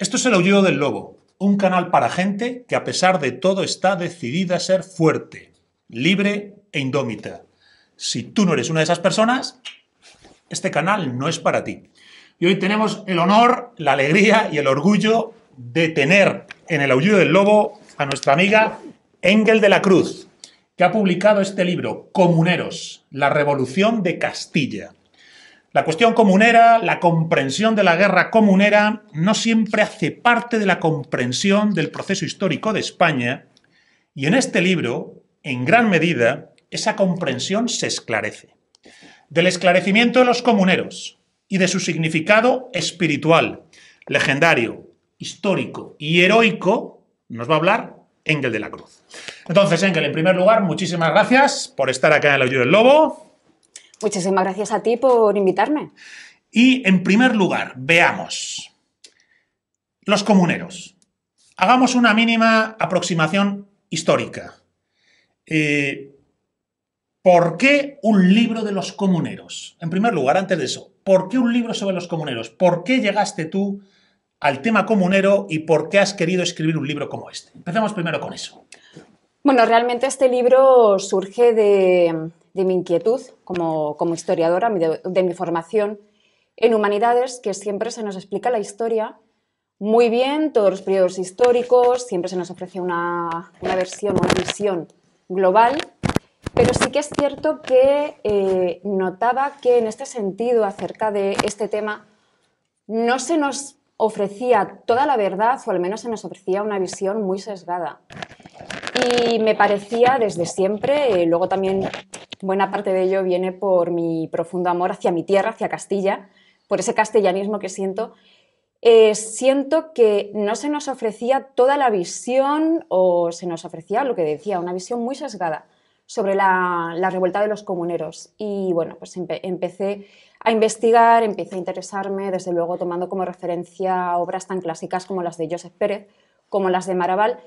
Esto es el aullido del lobo, un canal para gente que a pesar de todo está decidida a ser fuerte, libre e indómita. Si tú no eres una de esas personas, este canal no es para ti. Y hoy tenemos el honor, la alegría y el orgullo de tener en el aullido del lobo a nuestra amiga Engel de la Cruz, que ha publicado este libro, Comuneros, la revolución de Castilla. La cuestión comunera, la comprensión de la guerra comunera, no siempre hace parte de la comprensión del proceso histórico de España, y en este libro, en gran medida, esa comprensión se esclarece. Del esclarecimiento de los comuneros y de su significado espiritual, legendario, histórico y heroico, nos va a hablar Engel de la Cruz. Entonces, Engel, en primer lugar, muchísimas gracias por estar acá en el Ayuda del Lobo. Muchísimas gracias a ti por invitarme. Y en primer lugar, veamos. Los comuneros. Hagamos una mínima aproximación histórica. Eh, ¿Por qué un libro de los comuneros? En primer lugar, antes de eso, ¿por qué un libro sobre los comuneros? ¿Por qué llegaste tú al tema comunero y por qué has querido escribir un libro como este? Empecemos primero con eso. Bueno, realmente este libro surge de, de mi inquietud como, historiadora, de, mi formación en humanidades, que siempre se nos explica la historia muy bien, todos los periodos históricos, siempre se nos ofrece una, versión o una visión global, pero sí que es cierto que eh, notaba que en este sentido, acerca de este tema, no se nos ofrecía toda la verdad, o al menos se nos ofrecía una visión muy sesgada y me parecía desde siempre, eh, luego también buena parte de ello viene por mi profundo amor hacia mi tierra, hacia Castilla, por ese castellanismo que siento, eh, siento que no se nos ofrecía toda la visión o se nos ofrecía lo que decía, una visión muy sesgada sobre la, revuelta de los comuneros. Y bueno, pues empecé a investigar, empecé a interesarme, desde luego tomando como referencia obras tan clásicas como las de Joseph Pérez, como las de Maraval.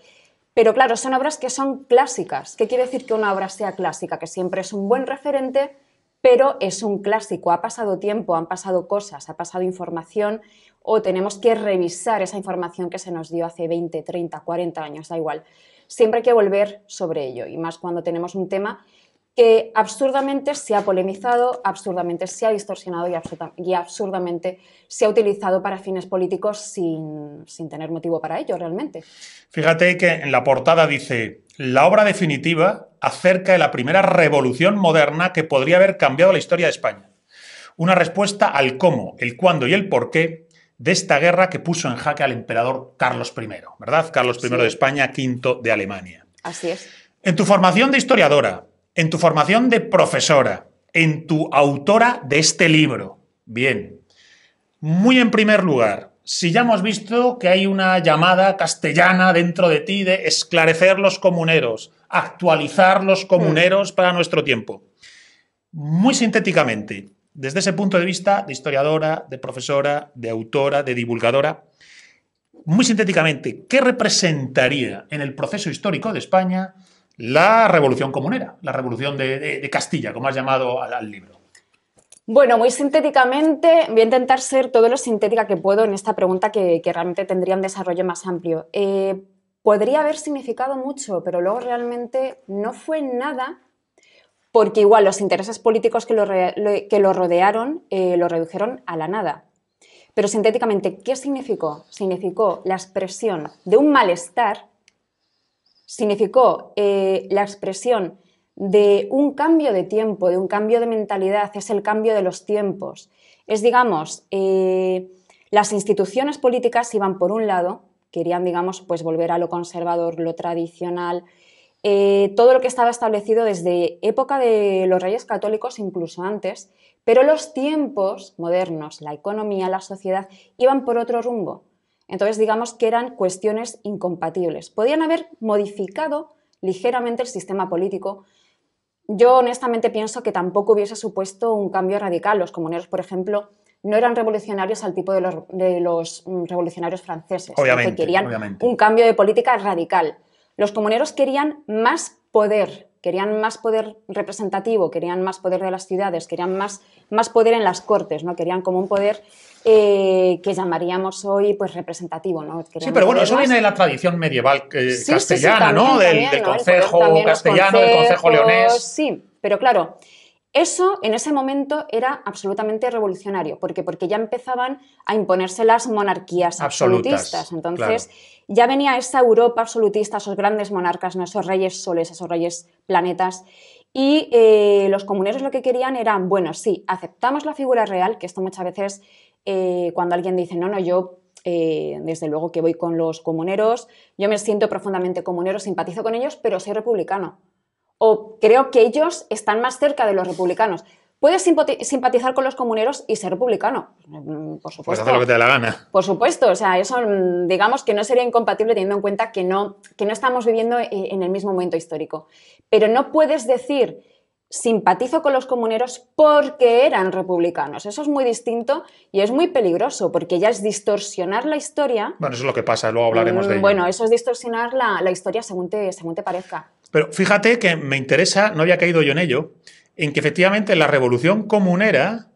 Pero claro, son obras que son clásicas. ¿Qué quiere decir que una obra sea clásica? Que siempre es un buen referente, pero es un clásico. Ha pasado tiempo, han pasado cosas, ha pasado información o tenemos que revisar esa información que se nos dio hace 20, 30, 40 años, da igual. Siempre hay que volver sobre ello y más cuando tenemos un tema que absurdamente se ha polemizado, absurdamente se ha distorsionado y, absurdamente se ha utilizado para fines políticos sin, tener motivo para ello realmente. Fíjate que en la portada dice, la obra definitiva acerca de la primera revolución moderna que podría haber cambiado la historia de España. Una respuesta al cómo, el cuándo y el por qué de esta guerra que puso en jaque al emperador Carlos I, ¿verdad? Carlos I de España, V de Alemania. Así es. En tu formación de historiadora, en tu formación de profesora, en tu autora de este libro. Bien. Muy en primer lugar, si ya hemos visto que hay una llamada castellana dentro de ti de esclarecer los comuneros, actualizar los hmm. comuneros para nuestro tiempo. Muy sintéticamente, desde ese punto de vista de historiadora, de profesora, de autora, de divulgadora, muy sintéticamente, ¿qué representaría en el proceso histórico de España la revolución comunera, la revolución de, Castilla, como has llamado al, libro? Bueno, muy sintéticamente, voy a intentar ser todo lo sintética que puedo en esta pregunta que, realmente tendría un desarrollo más amplio. Eh, podría haber significado mucho, pero luego realmente no fue nada, porque igual los intereses políticos que lo, rodearon eh, lo redujeron a la nada. Pero sintéticamente, ¿qué significó? Significó la expresión de un malestar significó eh, la expresión de un cambio de tiempo, de un cambio de mentalidad, es el cambio de los tiempos. Es, digamos, eh, las instituciones políticas iban por un lado, querían, digamos, pues volver a lo conservador, lo tradicional, eh, todo lo que estaba establecido desde época de los reyes católicos, incluso antes, pero los tiempos modernos, la economía, la sociedad, iban por otro rumbo. Entonces, digamos que eran cuestiones incompatibles. Podían haber modificado ligeramente el sistema político. Yo honestamente pienso que tampoco hubiese supuesto un cambio radical. Los comuneros, por ejemplo, no eran revolucionarios al tipo de los, mm, revolucionarios franceses, Obviamente. querían un cambio de política radical. Los comuneros querían más poder, querían más poder representativo, querían más poder de las ciudades, querían más, más poder en las cortes, ¿no? querían como un poder eh, que llamaríamos hoy pues representativo. ¿no? sí, pero bueno, eso viene de la tradición medieval eh, castellana, ¿no? Del, del concejo castellano, del consejo leonés. Sí, pero claro. Eso en ese momento era absolutamente revolucionario, porque porque ya empezaban a imponerse las monarquías absolutistas. Entonces, ya venía esa Europa absolutista, esos grandes monarcas, esos reyes soles, esos reyes planetas. Y eh, los comuneros lo que querían era, bueno, sí, aceptamos la figura real, que esto muchas veces eh, cuando alguien dice, no, no, yo eh, desde luego que voy con los comuneros, yo me siento profundamente comunero, simpatizo con ellos, pero soy republicano. O creo que ellos están más cerca de los republicanos. ¿Puedes simpatizar con los comuneros y ser republicano? Mm, por pues supuesto. Puedes hacer lo que te dé la gana. Por supuesto, o sea, eso mm, digamos que no sería incompatible teniendo en cuenta que no, que no estamos viviendo eh, en el mismo momento histórico. Pero no puedes decir simpatizo con los comuneros porque eran republicanos. Eso es muy distinto y es muy peligroso porque ya es distorsionar la historia. Bueno, eso es lo que pasa, luego hablaremos mm, de ello. Bueno, eso es distorsionar la, historia según te, parezca. Pero fíjate que me interesa, no había caído yo en ello, en que efectivamente la revolución comunera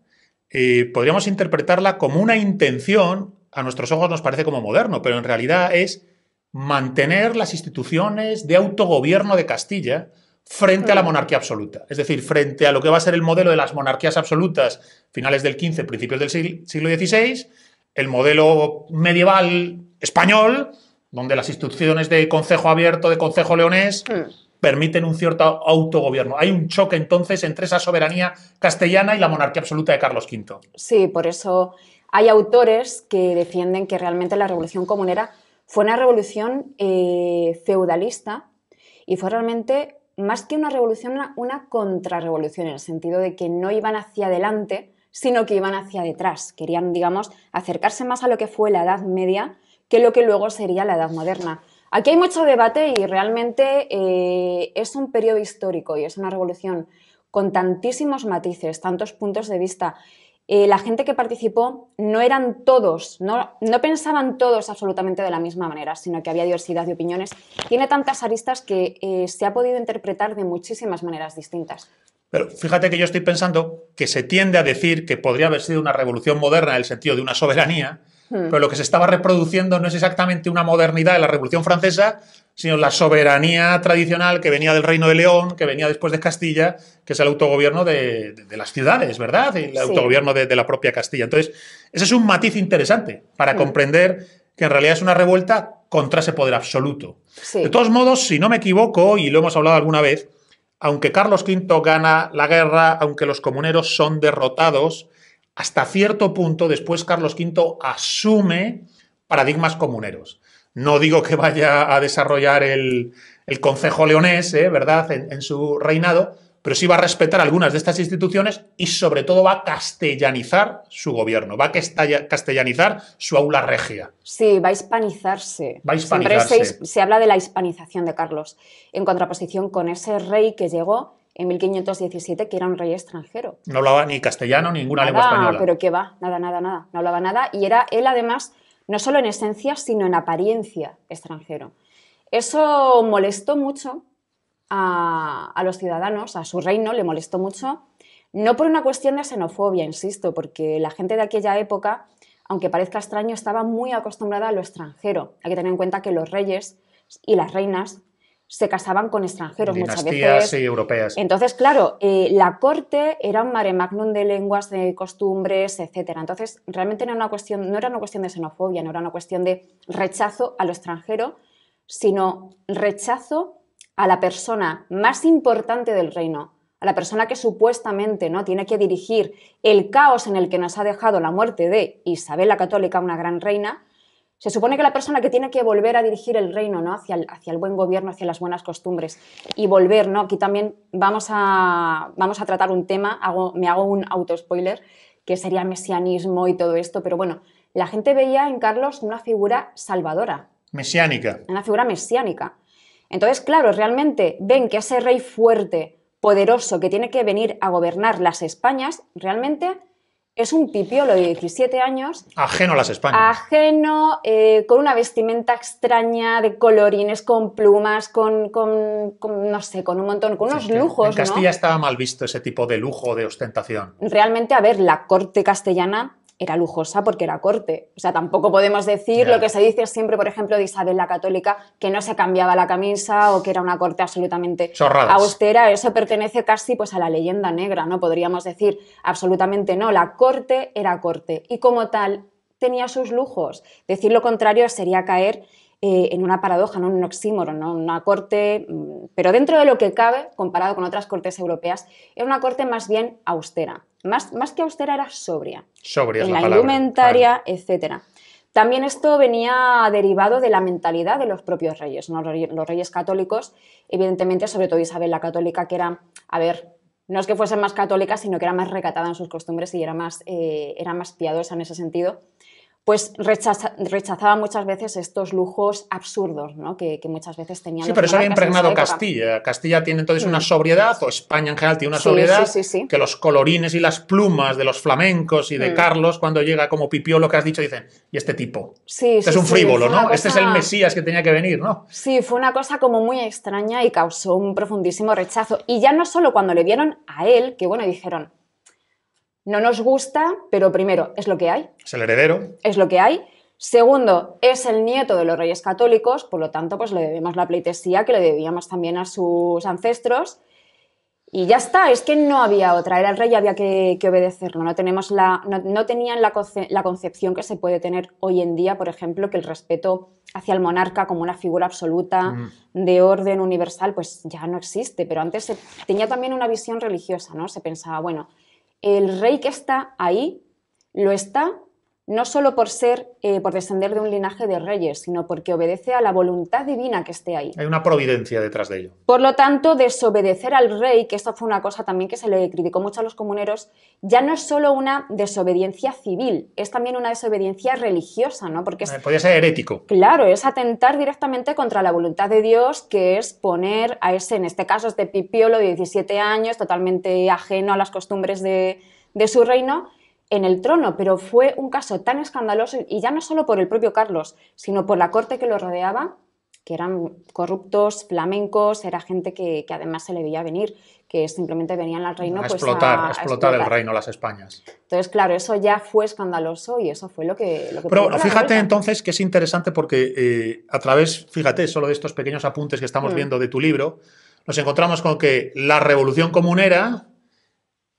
eh, podríamos interpretarla como una intención, a nuestros ojos nos parece como moderno, pero en realidad es mantener las instituciones de autogobierno de Castilla frente a la mm. monarquía absoluta. Es decir, frente a lo que va a ser el modelo de las monarquías absolutas finales del XV, principios del siglo XVI, el modelo medieval español, donde las instituciones de Consejo Abierto, de Consejo Leonés, mm. permiten un cierto autogobierno. Hay un choque entonces entre esa soberanía castellana y la monarquía absoluta de Carlos V. Sí, por eso hay autores que defienden que realmente la revolución comunera fue una revolución eh, feudalista y fue realmente más que una revolución, una, contrarrevolución, en el sentido de que no iban hacia adelante, sino que iban hacia detrás. Querían, digamos, acercarse más a lo que fue la Edad Media que lo que luego sería la Edad Moderna. Aquí hay mucho debate y realmente eh, es un periodo histórico y es una revolución con tantísimos matices, tantos puntos de vista eh, la gente que participó no eran todos, no, pensaban todos absolutamente de la misma manera, sino que había diversidad de opiniones. Tiene tantas aristas que eh, se ha podido interpretar de muchísimas maneras distintas. Pero fíjate que yo estoy pensando que se tiende a decir que podría haber sido una revolución moderna en el sentido de una soberanía, hmm. pero lo que se estaba reproduciendo no es exactamente una modernidad de la Revolución Francesa, sino la soberanía tradicional que venía del Reino de León, que venía después de Castilla, que es el autogobierno de, las ciudades, ¿verdad? El autogobierno de, la propia Castilla. Entonces, ese es un matiz interesante para mm. comprender que en realidad es una revuelta contra ese poder absoluto. De todos modos, si no me equivoco, y lo hemos hablado alguna vez, aunque Carlos V gana la guerra, aunque los comuneros son derrotados, hasta cierto punto después Carlos V asume paradigmas comuneros. No digo que vaya a desarrollar el, concejo leonés, eh, ¿verdad?, en, su reinado, pero sí va a respetar algunas de estas instituciones y sobre todo va a castellanizar su gobierno, va a castellanizar su aula regia. Sí, va a hispanizarse. se, habla de la hispanización de Carlos, en contraposición con ese rey que llegó en 1517 que era un rey extranjero. No hablaba ni castellano, ninguna lengua española. Pero que va, nada, nada, nada. No hablaba nada. Y era él además no solo en esencia, sino en apariencia extranjero. Eso molestó mucho a, los ciudadanos, a su reino, le molestó mucho, no por una cuestión de xenofobia, insisto, porque la gente de aquella época, aunque parezca extraño, estaba muy acostumbrada a lo extranjero. Hay que tener en cuenta que los reyes y las reinas se casaban con extranjeros muchas veces. europeas. Entonces, claro, eh, la corte era un mare magnum de lenguas, de costumbres, etc. Entonces, realmente no era una cuestión, no era una cuestión de xenofobia, no era una cuestión de rechazo al extranjero, sino rechazo a la persona más importante del reino, a la persona que supuestamente no tiene que dirigir el caos en el que nos ha dejado la muerte de Isabel la Católica, una gran reina, se supone que la persona que tiene que volver a dirigir el reino, ¿no? Hacia el, buen gobierno, hacia las buenas costumbres y volver, ¿no? Aquí también vamos a, vamos a tratar un tema, me hago un auto-spoiler, que sería mesianismo y todo esto, pero bueno, la gente veía en Carlos una figura salvadora. Mesiánica. Una figura mesiánica. Entonces, claro, realmente ven que ese rey fuerte, poderoso, que tiene que venir a gobernar las Españas, realmente es un pipiolo de 17 años. Ajeno a las Españas. Ajeno, eh, con una vestimenta extraña, de colorines, con plumas, con, con, no sé, con un montón, con unos lujos. En Castilla estaba mal visto ese tipo de lujo, de ostentación. Realmente, a ver, la corte castellana era lujosa porque era corte. O sea, tampoco podemos decir lo que se dice siempre, por ejemplo, de Isabel la Católica, que no se cambiaba la camisa o que era una corte absolutamente austera. Eso pertenece casi pues, a la leyenda negra, ¿no? Podríamos decir, absolutamente no. La corte era corte y como tal tenía sus lujos. Decir lo contrario sería caer eh, en una paradoja, ¿no? en un oxímoro, ¿no? una corte, mm, pero dentro de lo que cabe, comparado con otras cortes europeas, era una corte más bien austera. Más, que austera era sobria. Sobria. la, También esto venía derivado de la mentalidad de los propios reyes, los reyes católicos, evidentemente, sobre todo Isabel la católica, que era, a ver, no es que fuesen más católica, sino que era más recatada en sus costumbres y era más, eh, era más piadosa en ese sentido pues rechazaba muchas veces estos lujos absurdos ¿no? que, muchas veces tenían. Sí, pero eso había impregnado Castilla. Castilla tiene entonces una mm. sobriedad, o España en general tiene una sobriedad, que los colorines y las plumas de los flamencos y de mm. Carlos, cuando llega como pipió lo que has dicho, dicen, ¿y este tipo? Sí, este es un frívolo, ¿no? Este es el Mesías que tenía que venir, ¿no? Sí, fue una cosa como muy extraña y causó un profundísimo rechazo. Y ya no solo cuando le vieron a él, que bueno, dijeron, no nos gusta, pero primero, es lo que hay. Es el heredero. Es lo que hay. Segundo, es el nieto de los reyes católicos, por lo tanto, pues le debemos la pleitesía que le debíamos también a sus ancestros. Y ya está, es que no había otra, era el rey y había que, obedecerlo. No, tenemos la, no, tenían la, concepción que se puede tener hoy en día, por ejemplo, que el respeto hacia el monarca como una figura absoluta mm. de orden universal, pues ya no existe. Pero antes tenía también una visión religiosa, ¿no? Se pensaba, bueno, el rey que está ahí lo está no solo por ser, eh, por descender de un linaje de reyes, sino porque obedece a la voluntad divina que esté ahí. Hay una providencia detrás de ello. Por lo tanto, desobedecer al rey, que esto fue una cosa también que se le criticó mucho a los comuneros, ya no es solo una desobediencia civil, es también una desobediencia religiosa, ¿no? Porque eh, podría ser herético. Claro, es atentar directamente contra la voluntad de Dios, que es poner a ese, en este caso, este pipiolo de 17 años, totalmente ajeno a las costumbres de su reino, en el trono, pero fue un caso tan escandaloso, y ya no solo por el propio Carlos, sino por la corte que lo rodeaba, que eran corruptos, flamencos, era gente que, además se le veía venir, que simplemente venían al reino. A, pues, explotar, a, explotar, el reino, las Españas. Entonces, claro, eso ya fue escandaloso y eso fue lo que... Pero fíjate entonces que es interesante porque eh, a través, fíjate, solo de estos pequeños apuntes que estamos mm. viendo de tu libro, nos encontramos con que la revolución comunera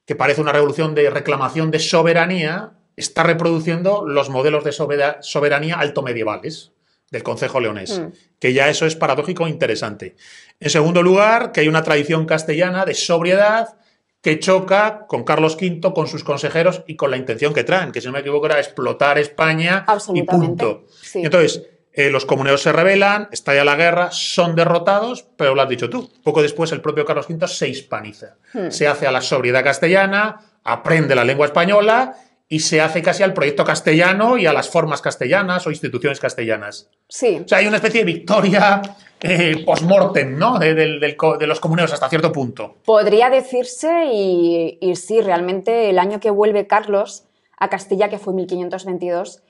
que parece una revolución de reclamación de soberanía, está reproduciendo los modelos de soberanía altomedievales del Consejo Leonés, mm. que ya eso es paradójico e interesante. En segundo lugar, que hay una tradición castellana de sobriedad que choca con Carlos V, con sus consejeros y con la intención que traen, que si no me equivoco era explotar España y punto. Entonces, eh, los comuneros se rebelan, estalla la guerra, son derrotados, pero lo has dicho tú. Poco después el propio Carlos V se hispaniza, hmm. se hace a la sobriedad castellana, aprende la lengua española y se hace casi al proyecto castellano y a las formas castellanas o instituciones castellanas. Sí. O sea, hay una especie de victoria eh, post-mortem, ¿no? De, los comuneros hasta cierto punto. Podría decirse, y, y sí, realmente el año que vuelve Carlos a Castilla, que fue 1522,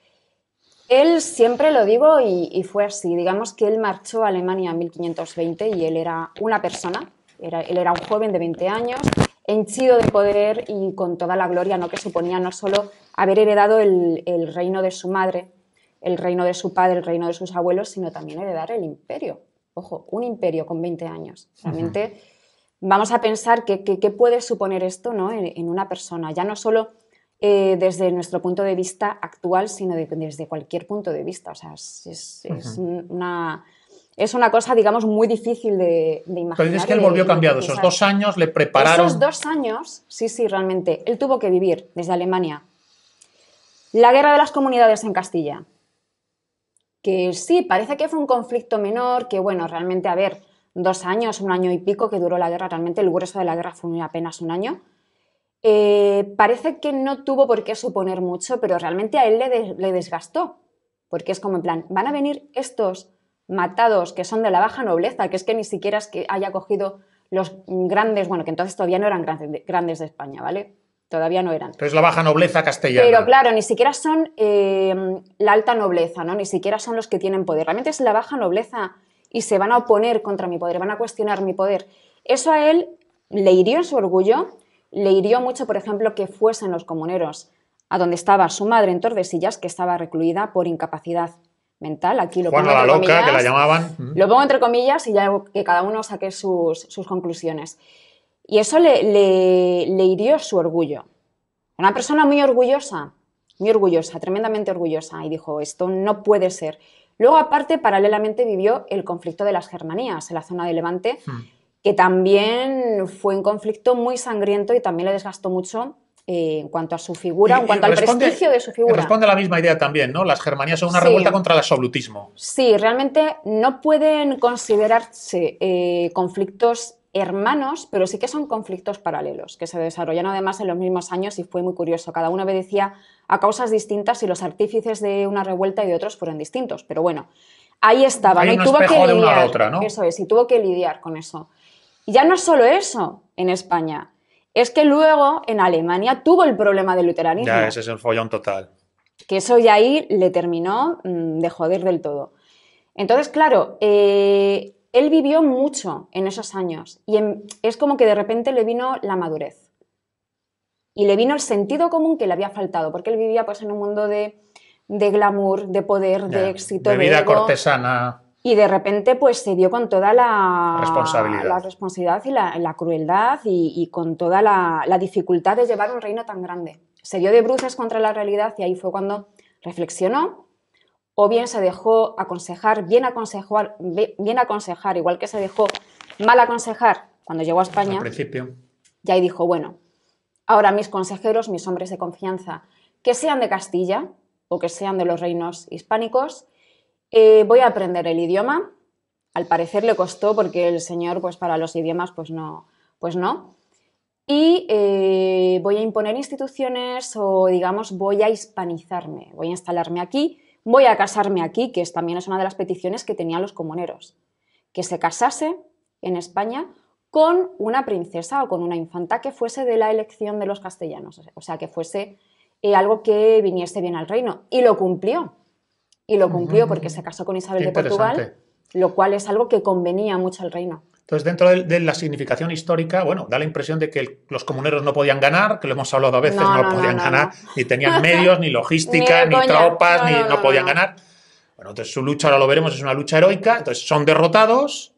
él siempre lo digo y, fue así. Digamos que él marchó a Alemania en 1520 y él era una persona, era, él era un joven de 20 años, henchido de poder y con toda la gloria ¿no? que suponía no solo haber heredado el, reino de su madre, el reino de su padre, el reino de sus abuelos, sino también heredar el imperio. Ojo, un imperio con 20 años. Realmente vamos a pensar qué puede suponer esto ¿no? en, en una persona. Ya no solo eh, desde nuestro punto de vista actual, sino desde cualquier punto de vista. O sea, es, es, una es una cosa, digamos, muy difícil de, imaginar. Pero dices que él volvió cambiado. Esos dos años le prepararon. Esos dos años, sí, sí, realmente. Él tuvo que vivir desde Alemania la guerra de las comunidades en Castilla. Que sí, parece que fue un conflicto menor, que bueno, realmente, a ver, dos años, un año y pico que duró la guerra, realmente el grueso de la guerra fue apenas un año. Eh, parece que no tuvo por qué suponer mucho, pero realmente a él le, desgastó, porque es como en plan, van a venir estos matados que son de la baja nobleza, que es que ni siquiera es que haya cogido los grandes, bueno, que entonces todavía no eran grandes, de España, ¿vale? Todavía no eran. es la baja nobleza castellana. Pero claro, ni siquiera son eh, la alta nobleza, ¿no? Ni siquiera son los que tienen poder. Realmente es la baja nobleza y se van a oponer contra mi poder, van a cuestionar mi poder. Eso a él le hirió en su orgullo, le hirió mucho, por ejemplo, que fuesen los comuneros a donde estaba su madre en Tordesillas, que estaba recluida por incapacidad mental. Aquí lo pongo entre comillas, que llamaban. Lo pongo entre comillas y ya que cada uno saque sus, conclusiones. Y eso le, hirió su orgullo. Una persona muy orgullosa, muy orgullosa, tremendamente orgullosa, y dijo, esto no puede ser. Luego, aparte, paralelamente vivió el conflicto de las Germanías en la zona de Levante. Hmm que también fue un conflicto muy sangriento y también le desgastó mucho eh, en cuanto a su figura, en cuanto al prestigio de su figura. Responde a la misma idea también, ¿no? Las Germanías son una revuelta contra el absolutismo. Sí, realmente no pueden considerarse eh, conflictos hermanos, pero sí que son conflictos paralelos, que se desarrollaron además en los mismos años y fue muy curioso. Cada uno obedecía a causas distintas y los artífices de una revuelta y de otros fueron distintos, pero bueno, ahí estaba, ¿no? tuvo que lidiar, otra, ¿no? Eso es, y tuvo que lidiar con eso. Y ya no es solo eso en España, es que luego en Alemania tuvo el problema del luteranismo. Ya, ese es el follón total. Que eso ya ahí le terminó mm, de joder del todo. Entonces, claro, eh, él vivió mucho en esos años y es como que de repente le vino la madurez y le vino el sentido común que le había faltado, porque él vivía pues en un mundo de, de glamour, de poder, de éxito. De vida cortesana. Y de repente, pues se dio con toda la responsabilidad, y la, crueldad y, con toda la, dificultad de llevar un reino tan grande. Se dio de bruces contra la realidad y ahí fue cuando reflexionó, o bien se dejó aconsejar, bien aconsejar, bien aconsejar igual que se dejó mal aconsejar cuando llegó a España. Al principio. Y ahí dijo, bueno, ahora mis consejeros, mis hombres de confianza, que sean de Castilla o que sean de los reinos hispánicos, eh, voy a aprender el idioma. Al parecer le costó porque el señor, pues para los idiomas, pues no. Pues no. Y eh, voy a imponer instituciones o, digamos, voy a hispanizarme, voy a instalarme aquí, voy a casarme aquí, que es, también es una de las peticiones que tenían los comuneros, que se casase en España con una princesa o con una infanta que fuese de la elección de los castellanos, o sea, que fuese eh, algo que viniese bien al reino. Y lo cumplió y lo cumplió porque se casó con Isabel de Portugal, lo cual es algo que convenía mucho al reino. Entonces, dentro de, la significación histórica, bueno, da la impresión de que los comuneros no podían ganar, que lo hemos hablado a veces, no, podían ganar, ni tenían medios, ni logística, ni, tropas, ni no podían ganar. Bueno, entonces su lucha, ahora lo veremos, es una lucha heroica, entonces son derrotados,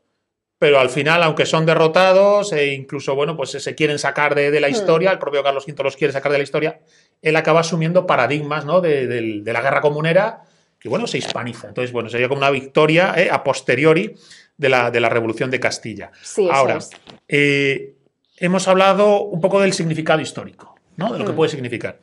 pero al final, aunque son derrotados, e incluso, bueno, pues se quieren sacar de, de la hmm. historia, el propio Carlos V los quiere sacar de la historia, él acaba asumiendo paradigmas, ¿no?, de, de la guerra comunera, que bueno, se hispaniza. Entonces, bueno, sería como una victoria eh, a posteriori de la, de la, Revolución de Castilla. Ahora, eh, hemos hablado un poco del significado histórico, ¿no? de lo que mm. puede significar.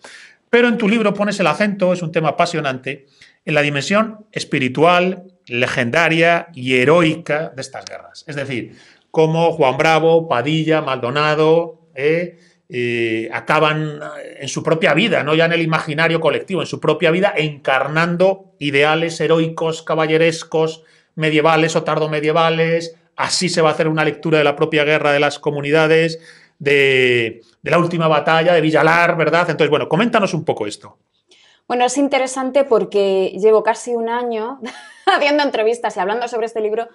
Pero en tu libro pones el acento, es un tema apasionante, en la dimensión espiritual, legendaria y heroica de estas guerras. Es decir, como Juan Bravo, Padilla, Maldonado, eh, eh, acaban eh, en su propia vida, no ya en el imaginario colectivo, en su propia vida, encarnando ideales heroicos, caballerescos, medievales o tardomedievales. Así se va a hacer una lectura de la propia guerra de las comunidades, de, la última batalla de Villalar, ¿verdad? Entonces, bueno, coméntanos un poco esto. Bueno, es interesante porque llevo casi un año haciendo entrevistas y hablando sobre este libro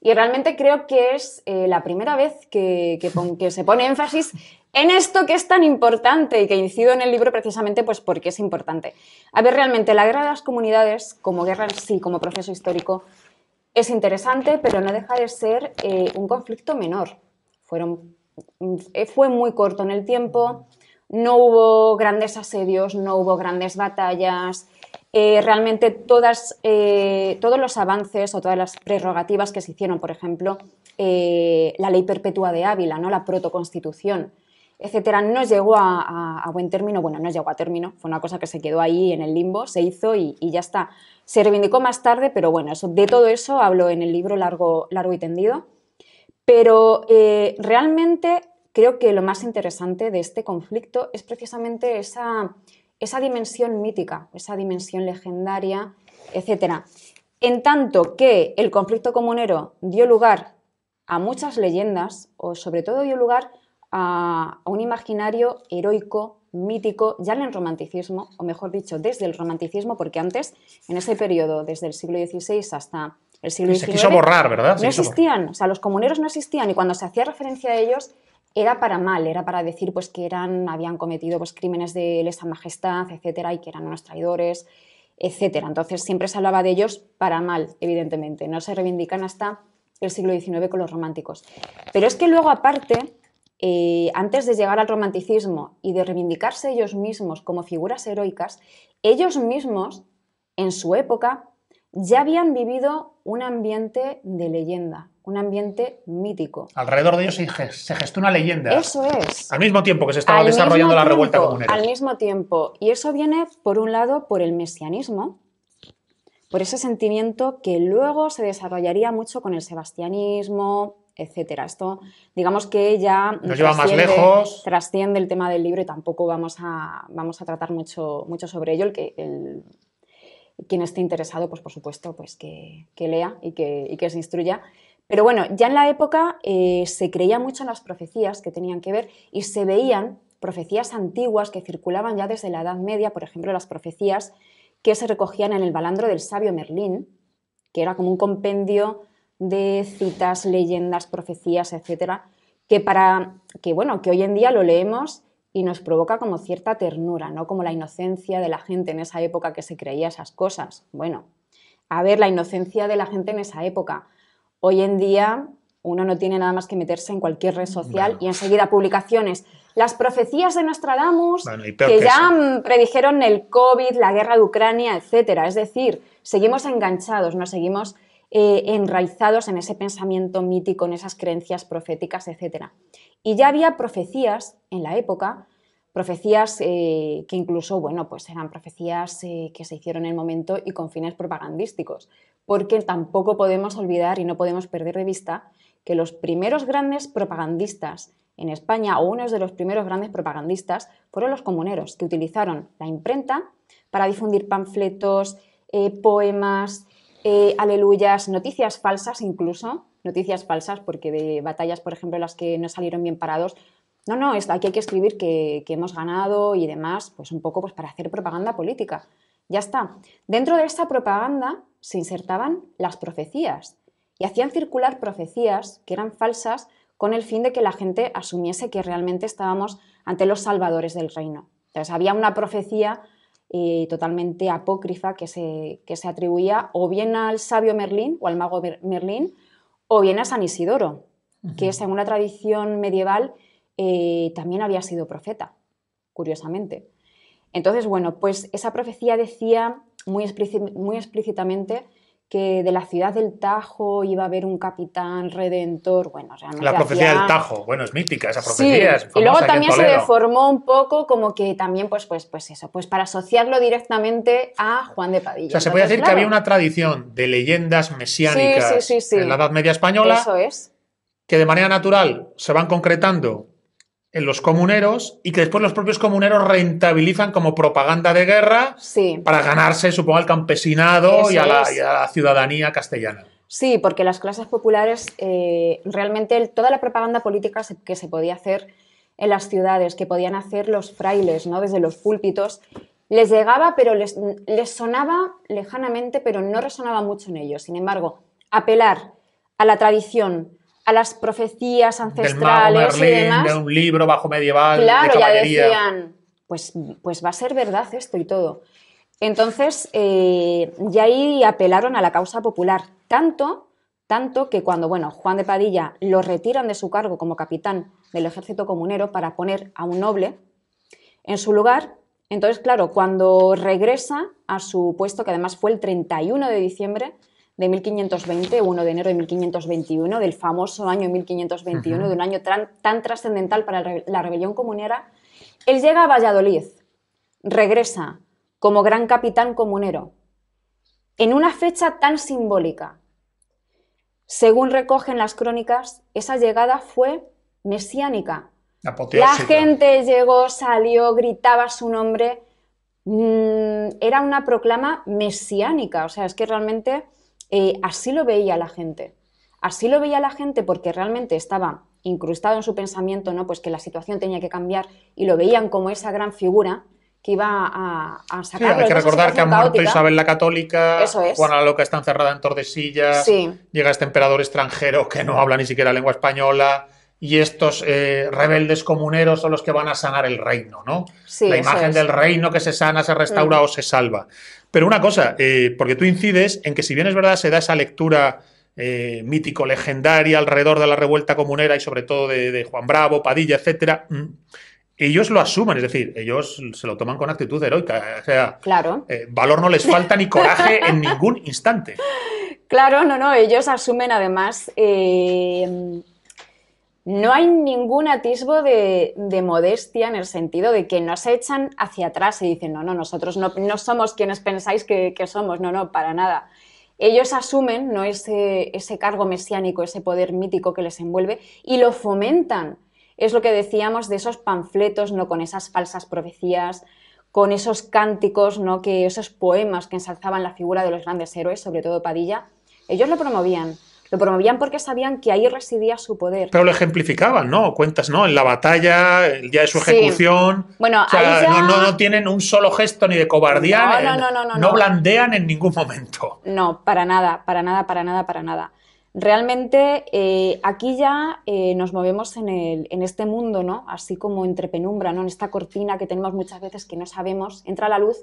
y realmente creo que es eh, la primera vez que, que, se pone énfasis en esto que es tan importante y que incido en el libro precisamente pues porque es importante. A ver, realmente la guerra de las comunidades como guerra sí, como proceso histórico, es interesante, pero no deja de ser eh, un conflicto menor. Eh, fue muy corto en el tiempo, no hubo grandes asedios, no hubo grandes batallas. Eh, realmente todos los avances o todas las prerrogativas que se hicieron, por ejemplo, la ley perpetua de Ávila, ¿no? la protoconstitución, etcétera, no llegó a, buen término, bueno, no llegó a término, fue una cosa que se quedó ahí en el limbo, se hizo y, ya está. Se reivindicó más tarde, pero bueno, eso, de todo eso hablo en el libro largo, largo y tendido. Pero eh, realmente creo que lo más interesante de este conflicto es precisamente esa, esa dimensión mítica, esa dimensión legendaria, etcétera. En tanto que el conflicto comunero dio lugar a muchas leyendas, o sobre todo dio lugar a, un imaginario heroico, mítico, ya en el romanticismo, o mejor dicho, desde el romanticismo, porque antes, en ese periodo, desde el siglo XVI hasta el siglo XIX... Se quiso borrar, ¿verdad? no existían, o sea, los comuneros no existían y cuando se hacía referencia a ellos era para mal, era para decir pues que eran, habían cometido pues, crímenes de lesa majestad, etcétera, y que eran unos traidores, etcétera. Entonces siempre se hablaba de ellos para mal, evidentemente. No se reivindican hasta el siglo XIX con los románticos. Pero es que luego aparte eh, antes de llegar al romanticismo y de reivindicarse ellos mismos como figuras heroicas, ellos mismos, en su época, ya habían vivido un ambiente de leyenda, un ambiente mítico. Alrededor de ellos se, gestó una leyenda. Eso es. Al mismo tiempo que se estaba desarrollando la revuelta comunera. Al mismo tiempo. Y eso viene, por un lado, por el mesianismo, por ese sentimiento que luego se desarrollaría mucho con el sebastianismo, etcétera. Esto, digamos que ya Nos lleva más lejos. trasciende el tema del libro y tampoco vamos a, vamos a tratar mucho, mucho sobre ello. El que, quien esté interesado, pues por supuesto, pues que, lea y que, se instruya. Pero bueno, ya en la época eh, se creía mucho en las profecías que tenían que ver y se veían profecías antiguas que circulaban ya desde la Edad Media, por ejemplo, las profecías que se recogían en el balandro del sabio Merlín, que era como un compendio de citas, leyendas, profecías, etcétera, que para que bueno, que hoy en día lo leemos y nos provoca como cierta ternura, ¿no? Como la inocencia de la gente en esa época que se creía esas cosas. Bueno, a ver, la inocencia de la gente en esa época. Hoy en día uno no tiene nada más que meterse en cualquier red social y enseguida publicaciones. Las profecías de Nostradamus que, ya predijeron el COVID, la guerra de Ucrania, etcétera. Es decir, seguimos enganchados, nos seguimos eh, enraizados en ese pensamiento mítico, en esas creencias proféticas, etc. Y ya había profecías en la época, profecías eh, que incluso, bueno, pues eran profecías eh, que se hicieron en el momento y con fines propagandísticos, porque tampoco podemos olvidar y no podemos perder de vista que los primeros grandes propagandistas en España, o unos de los primeros grandes propagandistas, fueron los comuneros, que utilizaron la imprenta para difundir panfletos, poemas, eh, aleluyas, noticias falsas incluso, noticias falsas, porque de batallas, por ejemplo, las que no salieron bien parados, no, no, aquí hay que escribir que, hemos ganado y demás, pues un poco pues para hacer propaganda política. Ya está. Dentro de esta propaganda se insertaban las profecías y hacían circular profecías que eran falsas con el fin de que la gente asumiese que realmente estábamos ante los salvadores del reino. Entonces había una profecía eh, totalmente apócrifa que se, que se atribuía o bien al sabio Merlín o al mago Merlín o bien a San Isidoro, que según la tradición medieval eh, también había sido profeta, curiosamente. Entonces, bueno, pues esa profecía decía muy explícitamente que de la ciudad del Tajo iba a haber un capitán redentor. Bueno, La profecía del Tajo, bueno, es mítica esa profecía. y luego también se deformó un poco, como que también, pues, pues, pues eso, pues para asociarlo directamente a Juan de Padilla. O sea, se puede decir que había una tradición de leyendas mesiánicas en la Edad Media Española. Eso es. Que de manera natural se van concretando en los comuneros y que después los propios comuneros rentabilizan como propaganda de guerra para ganarse, supongo, al campesinado y a, la, ciudadanía castellana. Sí, porque las clases populares, eh, realmente toda la propaganda política que se podía hacer en las ciudades, que podían hacer los frailes ¿no? desde los púlpitos, les llegaba, pero les, les sonaba lejanamente, pero no resonaba mucho en ellos. Sin embargo, apelar a la tradición, a las profecías ancestrales y demás. De un libro bajo medieval. de decían, pues, pues va a ser verdad esto y todo. Entonces, eh, ya ahí apelaron a la causa popular, tanto, tanto que cuando, bueno, Juan de Padilla lo retiran de su cargo como capitán del ejército comunero para poner a un noble en su lugar, entonces, claro, cuando regresa a su puesto, que además fue el 31 de diciembre de 1520, 1 de enero de 1521, del famoso año 1521, de un año tan, tan trascendental para la rebelión comunera, él llega a Valladolid, regresa como gran capitán comunero, en una fecha tan simbólica. Según recogen las crónicas, esa llegada fue mesiánica. La gente llegó, salió, gritaba su nombre. Mm, era una proclama mesiánica, o sea, es que realmente eh, así lo veía la gente. Así lo veía la gente porque realmente estaba incrustado en su pensamiento, ¿no? Pues que la situación tenía que cambiar y lo veían como esa gran figura que iba a, a sacar. hay que recordar que ha muerto Isabel la Católica, Juana la Loca está encerrada en Tordesillas, llega este emperador extranjero que no habla ni siquiera lengua española y estos eh, rebeldes comuneros son los que van a sanar el reino, ¿no? la imagen del reino que se sana, se restaura mm. o se salva. Pero una cosa, eh, porque tú incides en que si bien es verdad se da esa lectura eh, mítico, legendaria alrededor de la revuelta comunera y sobre todo de, Juan Bravo, Padilla, etcétera, mm, ellos lo asumen, es decir, ellos se lo toman con actitud heroica. O sea, claro. Eh, valor no les falta ni coraje en ningún instante. Claro, no, no, ellos asumen además no hay ningún atisbo de, modestia en el sentido de que nos echan hacia atrás y dicen, no, no, nosotros no, somos quienes pensáis que, somos, no, no, para nada. Ellos asumen ¿no? ese, ese cargo mesiánico, ese poder mítico que les envuelve y lo fomentan. Es lo que decíamos de esos panfletos, ¿no? con esas falsas profecías, con esos cánticos, ¿no? que esos poemas que ensalzaban la figura de los grandes héroes, sobre todo Padilla, ellos lo promovían. Lo promovían porque sabían que ahí residía su poder. Pero lo ejemplificaban, ¿no? Cuentas, ¿no? En la batalla, el día de su ejecución. Bueno, no, tienen un solo gesto ni de cobardía. No, no, no, no, no blandean en ningún momento. No, para nada, para nada, para nada, para nada realmente eh, aquí ya eh, nos movemos en, el, en, este mundo, ¿no? Así como entre penumbra, ¿no? En esta cortina que tenemos muchas veces que no sabemos, entra la luz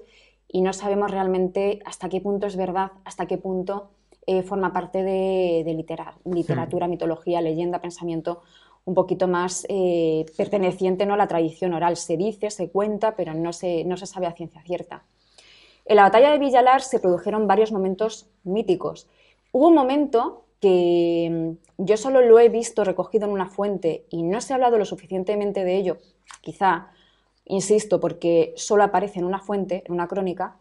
y no sabemos realmente hasta qué punto es verdad, hasta qué punto eh, forma parte de, de literatura, mitología, leyenda, pensamiento un poquito más eh, perteneciente ¿no? a la tradición oral. Se dice, se cuenta, pero no se, no se sabe a ciencia cierta. En la batalla de Villalar se produjeron varios momentos míticos. Hubo un momento que mm, yo solo lo he visto recogido en una fuente y no se ha hablado lo suficientemente de ello, quizá, insisto, porque solo aparece en una fuente, en una crónica,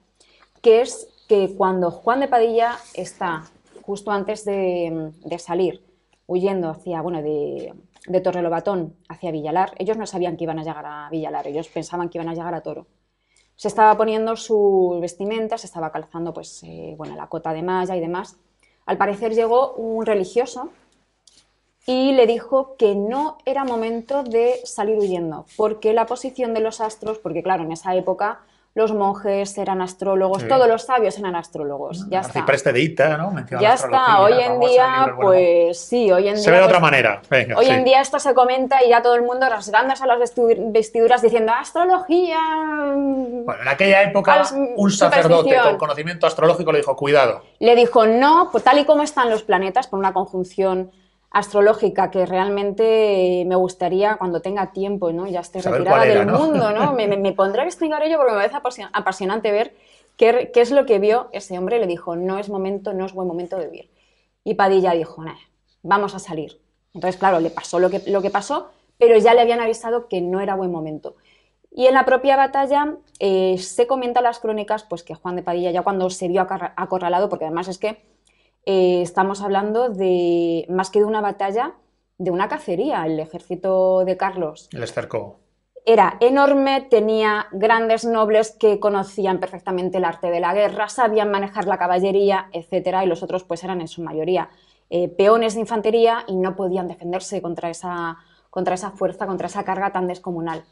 que es que cuando Juan de Padilla está justo antes de, salir, huyendo hacia, bueno, de, de, Torrelobatón hacia Villalar. Ellos no sabían que iban a llegar a Villalar, ellos pensaban que iban a llegar a Toro. Se estaba poniendo su vestimenta, se estaba calzando pues, eh, bueno, la cota de malla y demás. Al parecer llegó un religioso y le dijo que no era momento de salir huyendo, porque la posición de los astros, porque claro, en esa época los monjes eran astrólogos, todos los sabios eran astrólogos. Ya está. ya está, hoy en día, pues sí, hoy en día. Se ve de pues otra manera. hoy en día esto se comenta y ya todo el mundo rasgándose las vestiduras diciendo astrología. Bueno, en aquella época, un sacerdote con conocimiento astrológico le dijo, cuidado. Le dijo, no, pues tal y como están los planetas, por una conjunción astrológica que realmente me gustaría cuando tenga tiempo, ¿no? Ya esté retirada del mundo, ¿no? me, pondré a investigar ello porque me parece apasionante ver qué, es lo que vio ese hombre. Le dijo, no es momento, no es buen momento de vivir. Y Padilla dijo, vamos a salir. Entonces, claro, le pasó lo que, lo que pasó, pero ya le habían avisado que no era buen momento. Y en la propia batalla eh, se comenta las crónicas pues que Juan de Padilla ya cuando se vio acorralado, porque además es que eh, estamos hablando de más que de una batalla, de una cacería, el ejército de Carlos. El Era enorme, tenía grandes nobles que conocían perfectamente el arte de la guerra, sabían manejar la caballería, etcétera, y los otros pues eran en su mayoría eh, peones de infantería y no podían defenderse contra esa, contra esa fuerza, contra esa carga tan descomunal.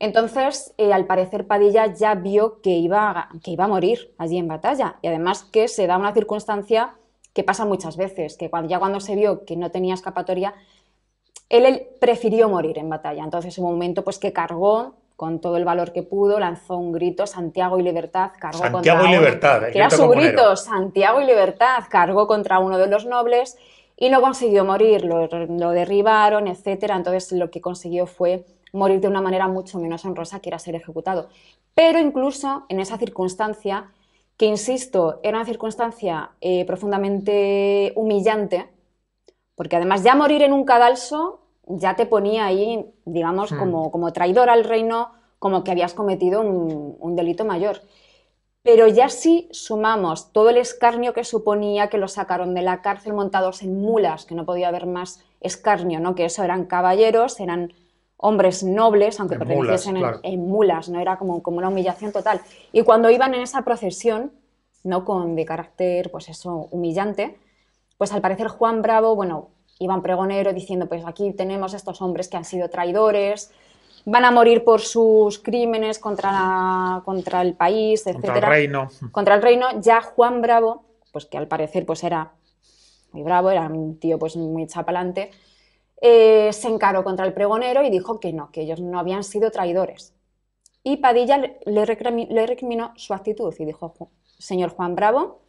Entonces, eh, al parecer, Padilla ya vio que iba, que iba a morir allí en batalla y además que se da una circunstancia que pasa muchas veces, que ya cuando se vio que no tenía escapatoria, él, prefirió morir en batalla. Entonces, en un momento pues que cargó con todo el valor que pudo, lanzó un grito, Santiago y Libertad, cargó contra uno, su grito, Santiago y Libertad, cargó contra uno de los nobles y no consiguió morir, lo, derribaron, etc. Entonces, lo que consiguió fue morir de una manera mucho menos honrosa que era ser ejecutado. Pero incluso en esa circunstancia, que, insisto, era una circunstancia eh, profundamente humillante, porque además ya morir en un cadalso ya te ponía ahí, digamos, hmm. como, como traidor al reino, como que habías cometido un, delito mayor. Pero ya si sí sumamos todo el escarnio que suponía que los sacaron de la cárcel montados en mulas, que no podía haber más escarnio, ¿no? Que eso eran caballeros, eran hombres nobles, aunque perteneciesen en, mulas, ¿no? Era como, como una humillación total. Y cuando iban en esa procesión, no con de carácter, pues eso, humillante, pues al parecer Juan Bravo, bueno, iban pregonero diciendo, pues aquí tenemos estos hombres que han sido traidores, van a morir por sus crímenes contra, la, contra el país, etc. Contra el reino. Contra el reino. Ya Juan Bravo, pues que al parecer pues era muy bravo, era un tío pues muy chapalante, eh, se encaró contra el pregonero y dijo que no, que ellos no habían sido traidores. Y Padilla le recriminó su actitud y dijo, señor Juan Bravo,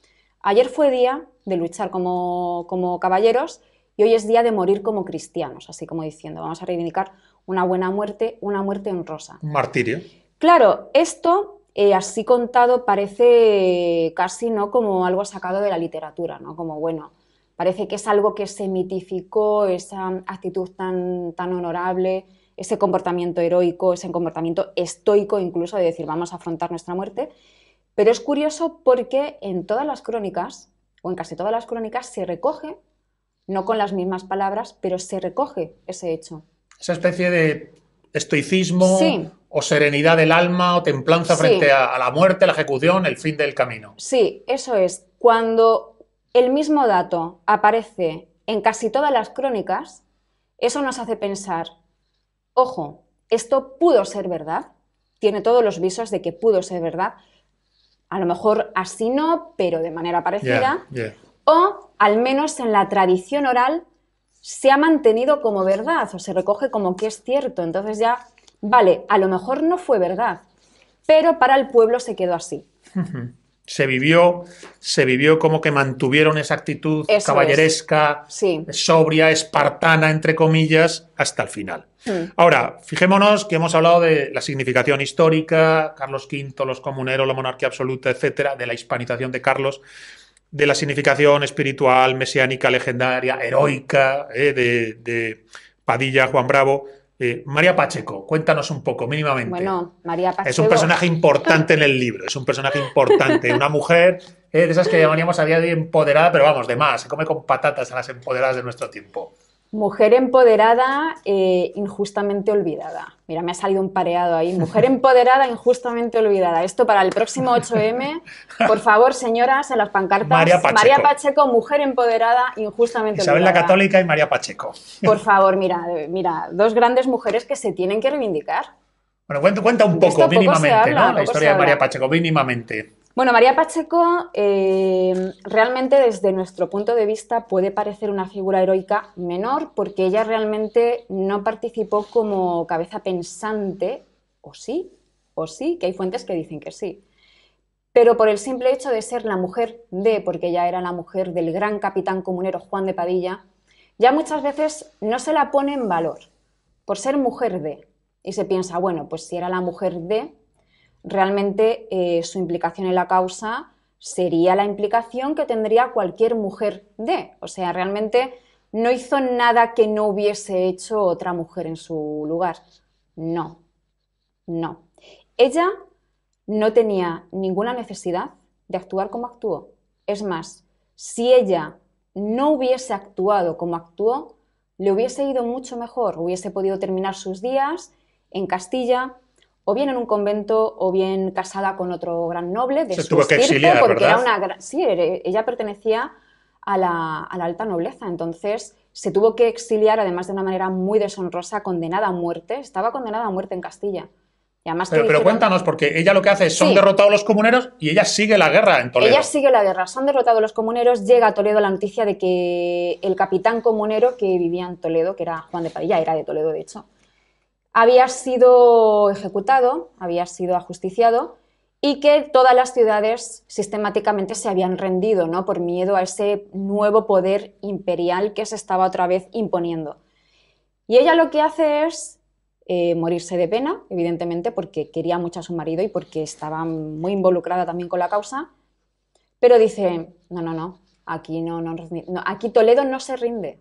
ayer fue día de luchar como, caballeros y hoy es día de morir como cristianos, así como diciendo, vamos a reivindicar una buena muerte, una muerte honrosa. martirio. Claro, esto eh, así contado parece casi no como algo sacado de la literatura, ¿no? Como bueno, Parece que es algo que se mitificó, esa actitud tan, tan honorable, ese comportamiento heroico, ese comportamiento estoico incluso de decir vamos a afrontar nuestra muerte. Pero es curioso porque en todas las crónicas, o en casi todas las crónicas, se recoge, no con las mismas palabras, pero se recoge ese hecho. Esa especie de estoicismo o serenidad del alma o templanza frente a la muerte, la ejecución, el fin del camino. Sí, eso es. Cuando el mismo dato aparece en casi todas las crónicas, eso nos hace pensar, ojo, esto pudo ser verdad, tiene todos los visos de que pudo ser verdad, a lo mejor así no, pero de manera parecida, o al menos en la tradición oral se ha mantenido como verdad o se recoge como que es cierto, entonces ya, vale, a lo mejor no fue verdad, pero para el pueblo se quedó así se vivió, se vivió como que mantuvieron esa actitud caballeresca, sobria, espartana, entre comillas, hasta el final. Hmm. Ahora, fijémonos que hemos hablado de la significación histórica, Carlos V, los comuneros, la monarquía absoluta, etcétera, de la hispanización de Carlos, de la significación espiritual, mesiánica, legendaria, heroica, eh, de Padilla, Juan Bravo. Eh, María Pacheco, cuéntanos un poco, mínimamente. Bueno, María Pacheco. Es un personaje importante en el libro, es un personaje importante, una mujer eh, de esas que llamaríamos a día de empoderada, pero vamos, de más, se come con patatas a las empoderadas de nuestro tiempo. Mujer empoderada, eh, injustamente olvidada. Mira, me ha salido un pareado ahí. Mujer empoderada, injustamente olvidada. Esto para el próximo 8M. Por favor, señoras, en las pancartas. María Pacheco, mujer empoderada, injustamente olvidada. Isabel la Católica y María Pacheco. Por favor, mira, mira, dos grandes mujeres que se tienen que reivindicar. Bueno, cuenta, un poco, mínimamente, ¿no? La historia de María Pacheco, mínimamente. Bueno, María Pacheco eh, realmente desde nuestro punto de vista puede parecer una figura heroica menor porque ella realmente no participó como cabeza pensante, o sí, o sí, que hay fuentes que dicen que sí. Pero por el simple hecho de ser la mujer de, porque ella era la mujer del gran capitán comunero Juan de Padilla, ya muchas veces no se la pone en valor por ser mujer de. Y se piensa, bueno, pues si era la mujer de, realmente eh, su implicación en la causa sería la implicación que tendría cualquier mujer de. O sea, realmente no hizo nada que no hubiese hecho otra mujer en su lugar. No, no. Ella no tenía ninguna necesidad de actuar como actuó. Es más, si ella no hubiese actuado como actuó, le hubiese ido mucho mejor, hubiese podido terminar sus días en Castilla, o bien en un convento o bien casada con otro gran noble de Se su tuvo que exiliar, porque ¿verdad? era una sí, ella pertenecía a la, alta nobleza. Entonces se tuvo que exiliar, además de una manera muy deshonrosa, condenada a muerte. Estaba condenada a muerte en Castilla. Y además pero, pero cuéntanos, porque ella lo que hace es, son derrotados los comuneros y ella sigue la guerra en Toledo. Ella sigue la guerra, son derrotados los comuneros, llega a Toledo la noticia de que el capitán comunero que vivía en Toledo, que era Juan de Padilla, era de Toledo de hecho, había sido ejecutado, había sido ajusticiado y que todas las ciudades sistemáticamente se habían rendido ¿no? por miedo a ese nuevo poder imperial que se estaba otra vez imponiendo. Y ella lo que hace es eh, morirse de pena, evidentemente, porque quería mucho a su marido y porque estaba muy involucrada también con la causa, pero dice, no, no, no, aquí, no, no, no aquí Toledo no se rinde.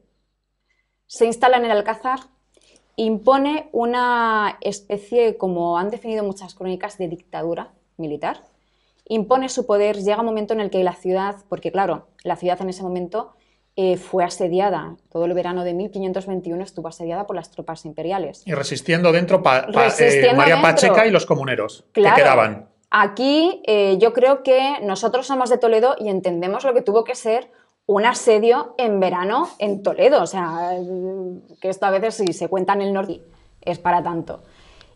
Se instala en el Alcázar impone una especie, como han definido muchas crónicas, de dictadura militar. Impone su poder, llega un momento en el que la ciudad, porque claro, la ciudad en ese momento eh, fue asediada. Todo el verano de 1521 estuvo asediada por las tropas imperiales. Y resistiendo dentro eh, María Pacheca y los comuneros que quedaban. Aquí eh, yo creo que nosotros somos de Toledo y entendemos lo que tuvo que ser un asedio en verano en Toledo. O sea, que esto a veces si se cuenta en el norte es para tanto.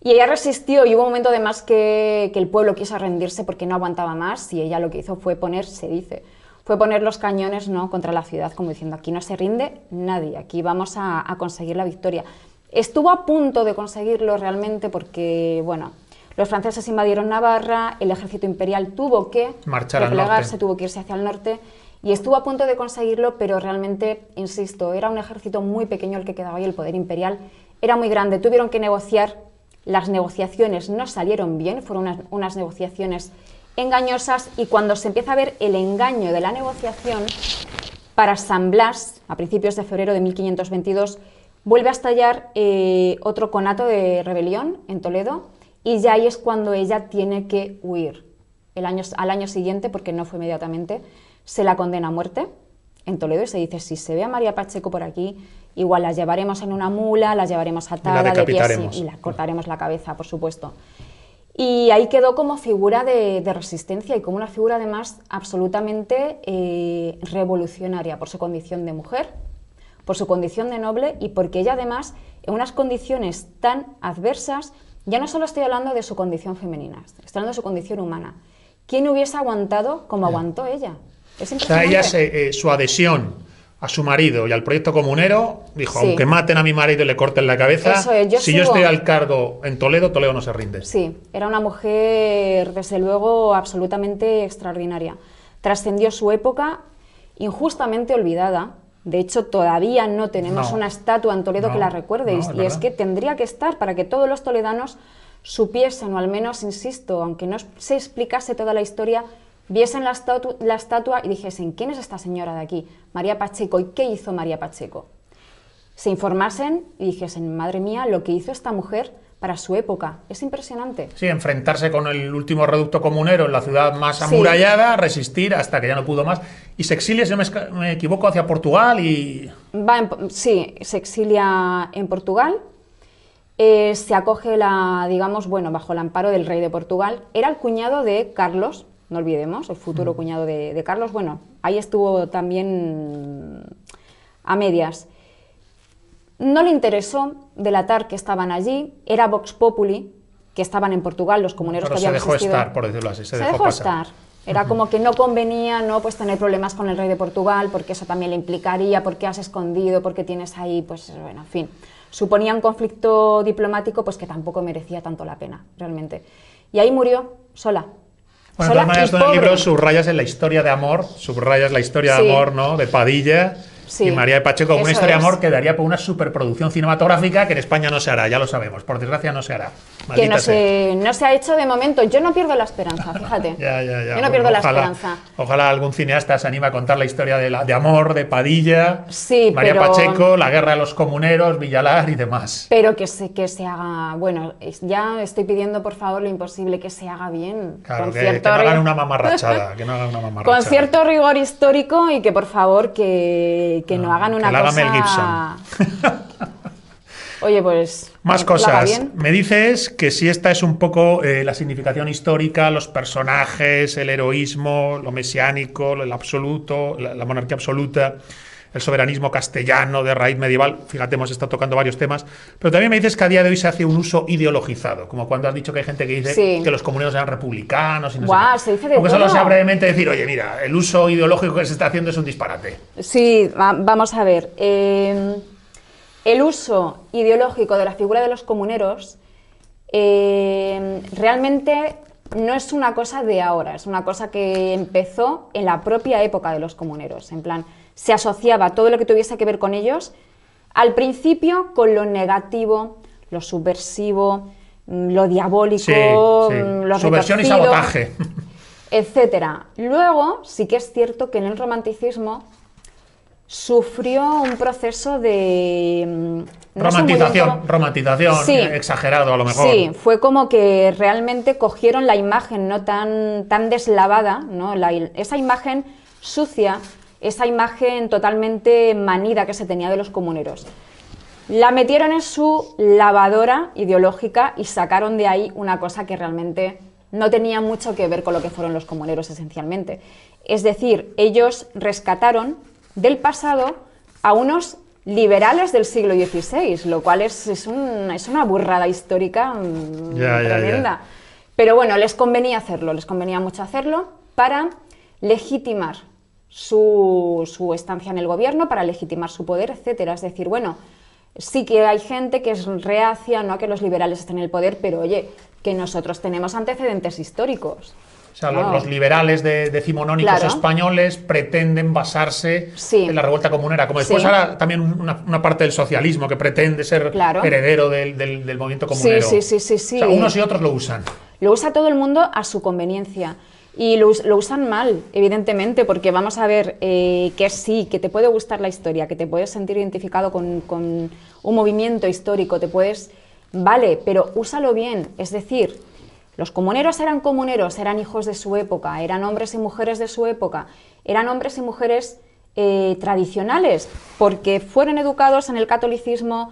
Y ella resistió y hubo un momento además que, que el pueblo quiso rendirse porque no aguantaba más y ella lo que hizo fue poner, se dice, fue poner los cañones ¿no? contra la ciudad como diciendo aquí no se rinde nadie, aquí vamos a conseguir la victoria. Estuvo a punto de conseguirlo realmente porque, bueno, los franceses invadieron Navarra, el ejército imperial tuvo que Marchar replegarse, tuvo que irse hacia el norte y estuvo a punto de conseguirlo, pero realmente, insisto, era un ejército muy pequeño el que quedaba y el poder imperial era muy grande. Tuvieron que negociar, las negociaciones no salieron bien, fueron unas, negociaciones engañosas y cuando se empieza a ver el engaño de la negociación, para San Blas, a principios de febrero de 1522, vuelve a estallar eh, otro conato de rebelión en Toledo y ya ahí es cuando ella tiene que huir. El al año siguiente, porque no fue inmediatamente, se la condena a muerte en Toledo y se dice, si se ve a María Pacheco por aquí, igual la llevaremos en una mula, la llevaremos atada la de y, la cortaremos la cabeza, por supuesto. Y ahí quedó como figura de, resistencia y como una figura además absolutamente eh, revolucionaria por su condición de mujer, por su condición de noble y porque ella además en unas condiciones tan adversas ya no solo estoy hablando de su condición femenina, estoy hablando de su condición humana. ¿Quién hubiese aguantado como aguantó ella? Es o sea, ella eh, su adhesión a su marido y al proyecto comunero, dijo, aunque maten a mi marido y le corten la cabeza, si yo estoy al cargo en Toledo, Toledo no se rinde. Sí, era una mujer, desde luego, absolutamente extraordinaria. Trascendió su época, injustamente olvidada, de hecho, todavía no tenemos una estatua en Toledo que la recuerde. y es que tendría que estar para que todos los toledanos supiesen, o al menos, insisto, aunque no se explicase toda la historia, viesen la, la estatua y dijesen, ¿quién es esta señora de aquí? María Pacheco. ¿Y qué hizo María Pacheco? Se informasen y dijesen, madre mía, lo que hizo esta mujer para su época. Es impresionante. Sí, enfrentarse con el último reducto comunero en la ciudad más amurallada, resistir hasta que ya no pudo más. Y se exilia, si no me, equivoco, hacia Portugal y... Va sí, se exilia en Portugal. Eh, se acoge la, digamos, bueno, bajo el amparo del rey de Portugal. Era el cuñado de Carlos, no olvidemos, el futuro mm. cuñado de, de Carlos. Bueno, ahí estuvo también a medias. No le interesó delatar que estaban allí, era Vox Populi, que estaban en Portugal, los comuneros que habían se dejó estar, por decirlo así, se, dejó, estar. Era como que no convenía no pues tener problemas con el rey de Portugal, porque eso también le implicaría, porque has escondido, porque tienes ahí, pues bueno, en fin. Suponía un conflicto diplomático pues que tampoco merecía tanto la pena, realmente. Y ahí murió sola. Bueno, de todas en el este libro subrayas en la historia de amor, subrayas la historia de amor, ¿no? De Padilla y María de Pacheco, una historia de amor, quedaría por una superproducción cinematográfica que en España no se hará, ya lo sabemos, por desgracia no se hará. que no se, no se, ha hecho de momento. Yo no pierdo la esperanza, fíjate. Yo no pierdo la esperanza. Ojalá algún cineasta se anime a contar la historia de, la, de amor, de Padilla, María Pacheco, la guerra de los comuneros, Villalar y demás. Pero que se, que se haga. Bueno, ya estoy pidiendo por favor lo imposible, que se haga bien. que, una mamarrachada. que no hagan una mamarrachada. Con cierto rigor histórico y que por favor que que, no ah, hagan una Gibson. Oye, pues. Más cosas. Me dices que si esta es un poco eh, la significación histórica, los personajes, el heroísmo, lo mesiánico, el absoluto, la monarquía absoluta el soberanismo castellano de raíz medieval, fíjate, hemos estado tocando varios temas, pero también me dices que a día de hoy se hace un uso ideologizado, como cuando has dicho que hay gente que dice que los comuneros eran republicanos y no sé Se dice de solo sea brevemente decir, oye, mira, el uso ideológico que se está haciendo es un disparate. Sí, vamos a ver. Em, el uso ideológico de la figura de los comuneros em, realmente no es una cosa de ahora, es una cosa que empezó en la propia época de los comuneros. En plan, se asociaba todo lo que tuviese que ver con ellos, al principio con lo negativo, lo subversivo, mm, lo diabólico, mm, subversión y sabotaje, etcétera. Luego, sí que es cierto que en el romanticismo sufrió un proceso de mm, romantización, romantización, exagerado a lo mejor. Sí, fue como que realmente cogieron la imagen no tan tan deslavada, ¿no? esa imagen sucia esa imagen totalmente manida que se tenía de los comuneros. La metieron en su lavadora ideológica y sacaron de ahí una cosa que realmente no tenía mucho que ver con lo que fueron los comuneros esencialmente. Es decir, ellos rescataron del pasado a unos liberales del siglo XVI, lo cual es, es, una burrada histórica mm, tremenda. Pero bueno, les convenía hacerlo, les convenía mucho hacerlo para legitimar su, su estancia en el gobierno para legitimar su poder, etcétera. Es decir, bueno, sí que hay gente que es reacia a que los liberales estén en el poder, pero oye, que nosotros tenemos antecedentes históricos. O sea, los, liberales decimonónicos españoles pretenden basarse en la revuelta comunera, como después ahora también una, parte del socialismo que pretende ser heredero del, movimiento comunero. Sí, sí, sí, sí, sí. unos y otros lo usan. Lo usa todo el mundo a su conveniencia. Y lo, usan mal, evidentemente, porque vamos a ver eh, que sí, que te puede gustar la historia, que te puedes sentir identificado con, un movimiento histórico, te puedes... Vale, pero úsalo bien. Es decir, los comuneros eran comuneros, eran hijos de su época, eran hombres y mujeres de su época, eran hombres y mujeres eh, tradicionales, porque fueron educados en el catolicismo,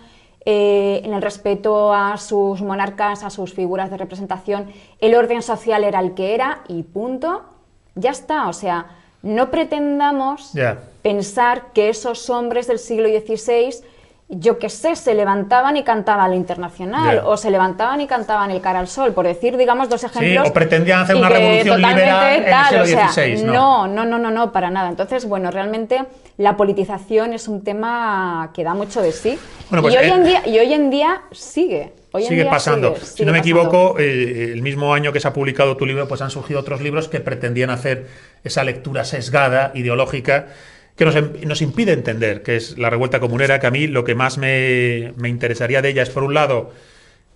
eh, en el respeto a sus monarcas, a sus figuras de representación, el orden social era el que era y punto, ya está, o sea, no pretendamos pensar que esos hombres del siglo XVI yo qué sé, se levantaban y cantaban lo internacional, o se levantaban y cantaban el cara al sol, por decir, digamos, dos ejemplos. Sí, o pretendían hacer una revolución liberal en el siglo ¿no? No, no, no, no, para nada. Entonces, bueno, realmente la politización es un tema que da mucho de sí. Pues, y, hoy eh, en día, y hoy en día sigue. sigue pasando. si no me equivoco, eh, el mismo año que se ha publicado tu libro, pues han surgido otros libros que pretendían hacer esa lectura sesgada, ideológica, que em-, nos, impide entender, que es la revuelta comunera, que a mí lo que más me, interesaría de ella es, por un lado,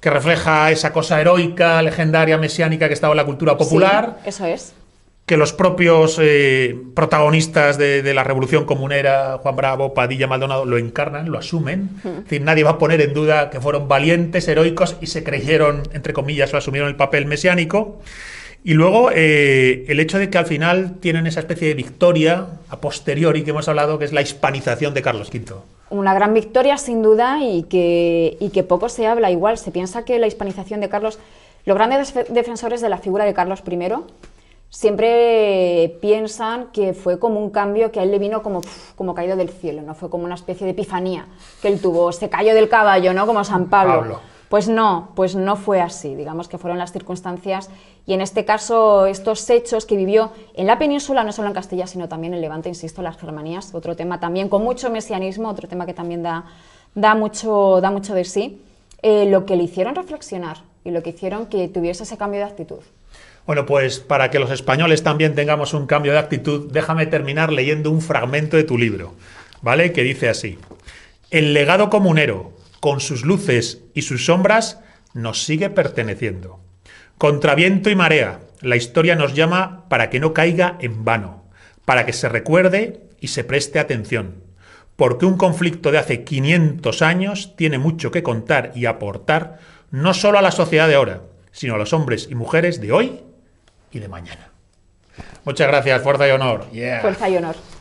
que refleja esa cosa heroica, legendaria, mesiánica que estaba en la cultura popular. eso es. Que los propios eh, protagonistas de, la revolución comunera, Juan Bravo, Padilla, Maldonado, lo encarnan, lo asumen. nadie va a poner en duda que fueron valientes, heroicos y se creyeron, entre comillas, o asumieron el papel mesiánico. Y luego eh, el hecho de que al final tienen esa especie de victoria a posteriori que hemos hablado, que es la hispanización de Carlos V. Una gran victoria sin duda y que, que poco se habla igual. Se piensa que la hispanización de Carlos... Los grandes defensores de la figura de Carlos I siempre piensan que fue como un cambio que a él le vino como, como caído del cielo, ¿no? Fue como una especie de epifanía que él tuvo, se cayó del caballo, ¿no? Como San Pablo. Pues no, pues no fue así. Digamos que fueron las circunstancias y en este caso estos hechos que vivió en la península, no solo en Castilla, sino también en Levante, insisto, las Germanías, otro tema también con mucho mesianismo, otro tema que también da, mucho, da mucho de sí, eh, lo que le hicieron reflexionar y lo que hicieron que tuviese ese cambio de actitud. Bueno, pues para que los españoles también tengamos un cambio de actitud, déjame terminar leyendo un fragmento de tu libro, ¿vale? Que dice así, el legado comunero, con sus luces y sus sombras, nos sigue perteneciendo. Contra viento y marea, la historia nos llama para que no caiga en vano, para que se recuerde y se preste atención, porque un conflicto de hace 500 años tiene mucho que contar y aportar no solo a la sociedad de ahora, sino a los hombres y mujeres de hoy y de mañana. Muchas gracias, fuerza y honor. Fuerza y honor.